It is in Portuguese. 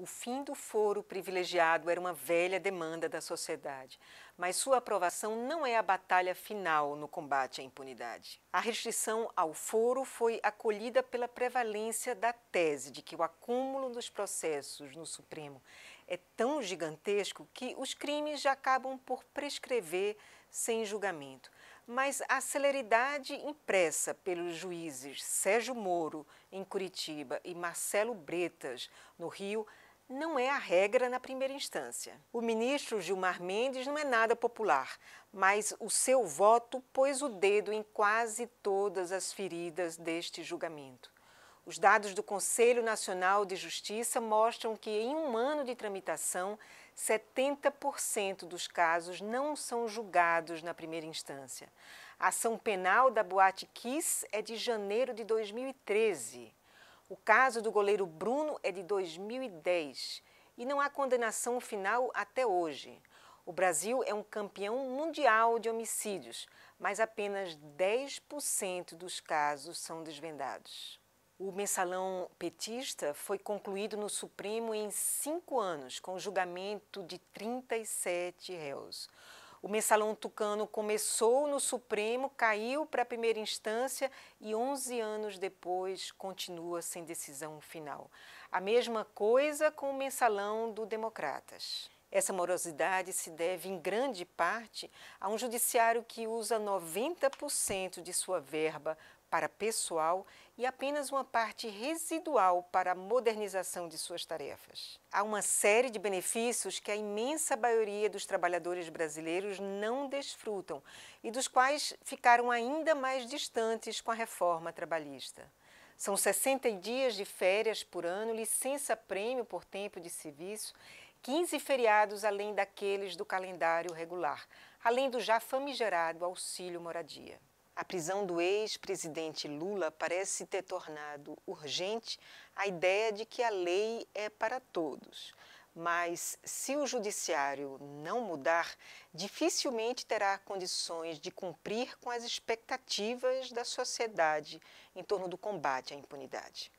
O fim do foro privilegiado era uma velha demanda da sociedade, mas sua aprovação não é a batalha final no combate à impunidade. A restrição ao foro foi acolhida pela prevalência da tese de que o acúmulo dos processos no Supremo é tão gigantesco que os crimes já acabam por prescrever sem julgamento. Mas a celeridade impressa pelos juízes Sérgio Moro, em Curitiba, e Marcelo Bretas, no Rio, não é a regra na primeira instância. O ministro Gilmar Mendes não é nada popular, mas o seu voto pôs o dedo em quase todas as feridas deste julgamento. Os dados do Conselho Nacional de Justiça mostram que, em um ano de tramitação, 70% dos casos não são julgados na primeira instância. A ação penal da Boate Kiss é de janeiro de 2013. O caso do goleiro Bruno é de 2010 e não há condenação final até hoje. O Brasil é um campeão mundial de homicídios, mas apenas 10% dos casos são desvendados. O mensalão petista foi concluído no Supremo em cinco anos, com julgamento de 37 réus. O mensalão tucano começou no Supremo, caiu para a primeira instância e 11 anos depois continua sem decisão final. A mesma coisa com o mensalão do Democratas. Essa morosidade se deve, em grande parte, a um judiciário que usa 90% de sua verba para pessoal e apenas uma parte residual para a modernização de suas tarefas. Há uma série de benefícios que a imensa maioria dos trabalhadores brasileiros não desfrutam e dos quais ficaram ainda mais distantes com a reforma trabalhista. São 60 dias de férias por ano, licença-prêmio por tempo de serviço, 15 feriados além daqueles do calendário regular, além do já famigerado auxílio moradia. A prisão do ex-presidente Lula parece ter tornado urgente a ideia de que a lei é para todos. Mas se o judiciário não mudar, dificilmente terá condições de cumprir com as expectativas da sociedade em torno do combate à impunidade.